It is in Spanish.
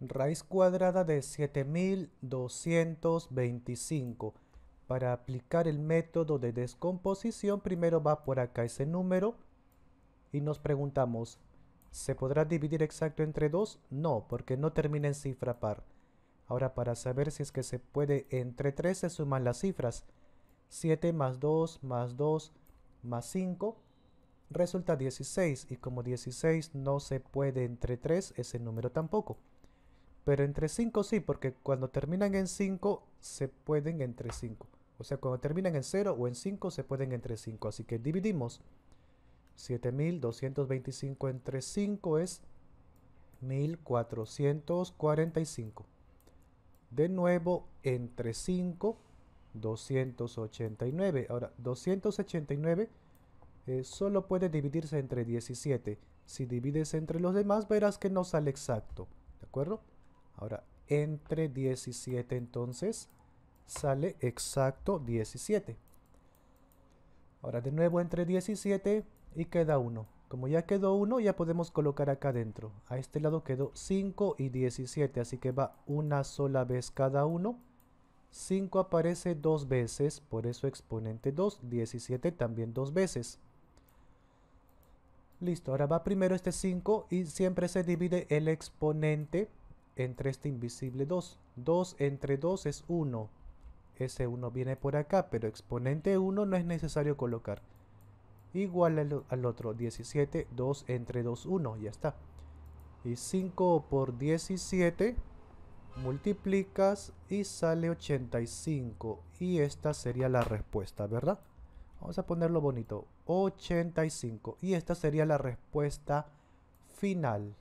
raíz cuadrada de 7225. Para aplicar el método de descomposición, primero va por acá ese número y nos preguntamos, ¿se podrá dividir exacto entre 2? No, porque no termina en cifra par. Ahora, para saber si es que se puede entre 3 se suman las cifras. 7 más 2 más 2 más 5 resulta 16 y como 16 no se puede entre 3, ese número tampoco. Pero entre 5 sí, porque cuando terminan en 5 se pueden entre 5. O sea, cuando terminan en 0 o en 5 se pueden entre 5. Así que dividimos 7225 entre 5 es 1445. De nuevo, entre 5, 289. Ahora, 289 eh, solo puede dividirse entre 17. Si divides entre los demás, verás que no sale exacto. ¿De acuerdo? Ahora, entre 17 entonces sale exacto 17. Ahora de nuevo entre 17 y queda 1. Como ya quedó 1, ya podemos colocar acá adentro. A este lado quedó 5 y 17, así que va una sola vez cada uno. 5 aparece dos veces, por eso exponente 2, 17 también dos veces. Listo, ahora va primero este 5 y siempre se divide el exponente entre este invisible 2. 2 entre 2 es 1. Ese 1 viene por acá, pero exponente 1 no es necesario colocar. Igual al, otro, 17, 2 entre 2, 1, ya está. Y 5 por 17, multiplicas y sale 85. Y esta sería la respuesta, ¿verdad? Vamos a ponerlo bonito, 85. Y esta sería la respuesta final.